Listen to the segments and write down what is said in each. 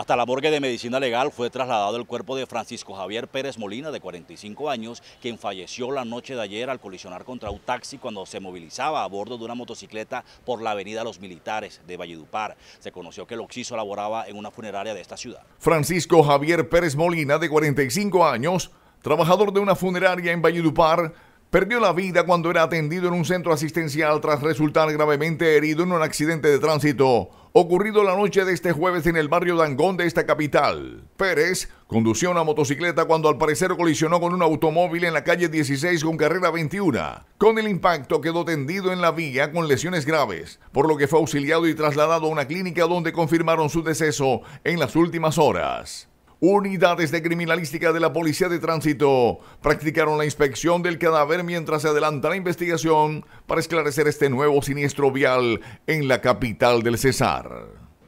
Hasta la morgue de medicina legal fue trasladado el cuerpo de Francisco Javier Pérez Molina, de 45 años, quien falleció la noche de ayer al colisionar contra un taxi cuando se movilizaba a bordo de una motocicleta por la avenida Los Militares de Valledupar. Se conoció que el occiso laboraba en una funeraria de esta ciudad. Francisco Javier Pérez Molina, de 45 años, trabajador de una funeraria en Valledupar, perdió la vida cuando era atendido en un centro asistencial tras resultar gravemente herido en un accidente de tránsito ocurrido la noche de este jueves en el barrio Dangón de esta capital. Pérez conducía una motocicleta cuando al parecer colisionó con un automóvil en la calle 16 con carrera 21. Con el impacto quedó tendido en la vía con lesiones graves, por lo que fue auxiliado y trasladado a una clínica donde confirmaron su deceso en las últimas horas. Unidades de criminalística de la Policía de Tránsito practicaron la inspección del cadáver mientras se adelanta la investigación para esclarecer este nuevo siniestro vial en la capital del Cesar.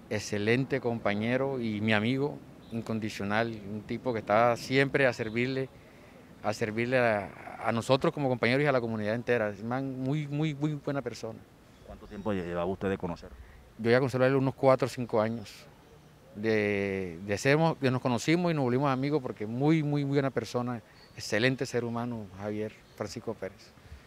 Excelente compañero y mi amigo incondicional, un tipo que está siempre a servirle, a servirle a, nosotros como compañeros y a la comunidad entera. Es muy, muy, muy buena persona. ¿Cuánto tiempo llevaba usted de conocerlo? Yo ya él unos 4 o 5 años de, de, hacemos, nos conocimos y nos volvimos amigos porque muy, muy, muy buena persona, excelente ser humano, Javier Francisco Pérez.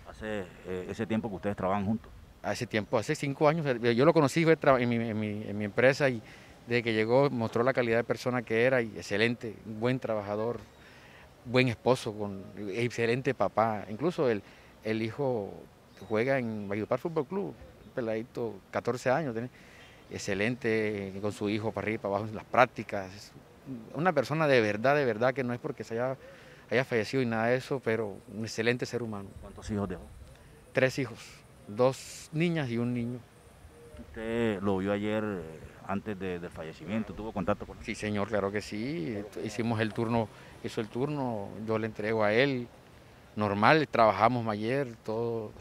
¿Hace eh, ese tiempo que ustedes trabajan juntos? Hace tiempo, hace cinco años. Yo lo conocí en mi, en, mi, empresa y desde que llegó mostró la calidad de persona que era y excelente, buen trabajador, buen esposo, con, excelente papá. Incluso el, el hijo juega en Valledupar Fútbol Club, peladito, 14 años. Tiene, excelente con su hijo para arriba, para abajo en las prácticas. una persona de verdad, de verdad, que no es porque se haya, haya fallecido y nada de eso, pero un excelente ser humano. ¿Cuántos hijos dejó? Tres hijos, dos niñas y un niño. Usted lo vio ayer eh, antes del fallecimiento, ¿tuvo contacto con él? Sí, señor, claro que sí. Hicimos el turno, hizo el turno, yo le entrego a él, normal, trabajamos ayer, todo,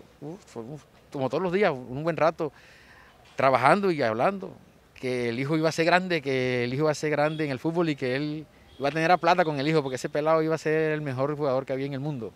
como todos los días, un buen rato trabajando y hablando, que el hijo iba a ser grande, que el hijo iba a ser grande en el fútbol y que él iba a tener a plata con el hijo, porque ese pelado iba a ser el mejor jugador que había en el mundo.